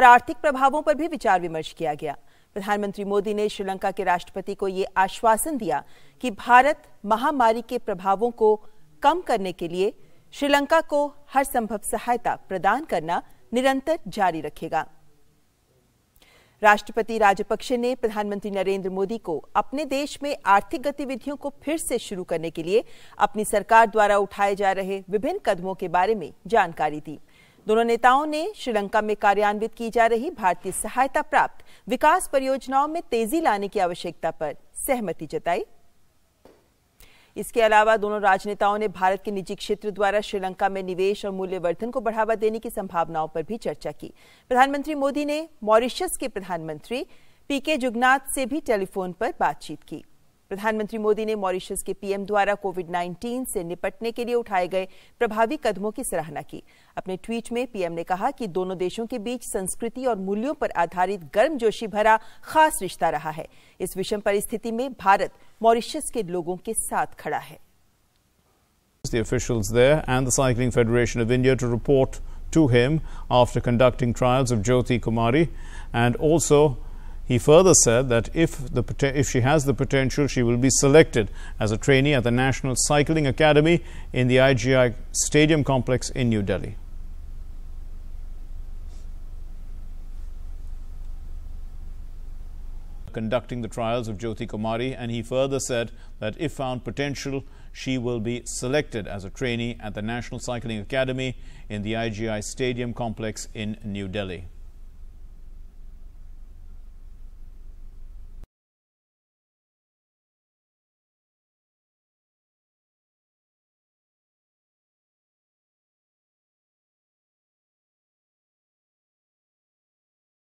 पर आर्थिक प्रभावों पर भी विचार विमर्श किया गया प्रधानमंत्री मोदी ने श्रीलंका के राष्ट्रपति को यह आश्वासन दिया कि भारत महामारी के प्रभावों को कम करने के लिए श्रीलंका को हर संभव सहायता प्रदान करना निरंतर जारी रखेगा राष्ट्रपति राजपक्षे ने प्रधानमंत्री नरेंद्र मोदी को अपने देश में आर्थिक गतिविधियों को फिर से शुरू करने के लिए अपनी सरकार द्वारा उठाए जा रहे विभिन्न कदमों के बारे में जानकारी दी दोनों नेताओं ने श्रीलंका में कार्यान्वित की जा रही भारतीय सहायता प्राप्त विकास परियोजनाओं में तेजी लाने की आवश्यकता पर सहमति जताई इसके अलावा दोनों राजनेताओं ने भारत के निजी क्षेत्र द्वारा श्रीलंका में निवेश और मूल्यवर्धन को बढ़ावा देने की संभावनाओं पर भी चर्चा की प्रधानमंत्री मोदी ने मॉरिशस के प्रधानमंत्री पीके जुगनाथ से भी टेलीफोन पर बातचीत की प्रधानमंत्री मोदी ने मॉरिशस के पीएम द्वारा कोविड 19 से निपटने के लिए उठाए गए प्रभावी कदमों की सराहना की अपने ट्वीट में पीएम ने कहा कि दोनों देशों के बीच संस्कृति और मूल्यों पर आधारित गर्मजोशी भरा खास रिश्ता रहा है इस विषम परिस्थिति में भारत मॉरिशस के लोगों के साथ खड़ा है The officials there and the Cycling Federation of India to report to him after conducting trials of Jyoti Kumari and also He further said that if, the, if she has the potential, she will be selected as a trainee at the National Cycling Academy in the IGI Stadium complex in New Delhi. conducting the trials of Jyoti Kumari and he further said that if found potential, she will be selected as a trainee at the National Cycling Academy in the IGI Stadium complex in New Delhi.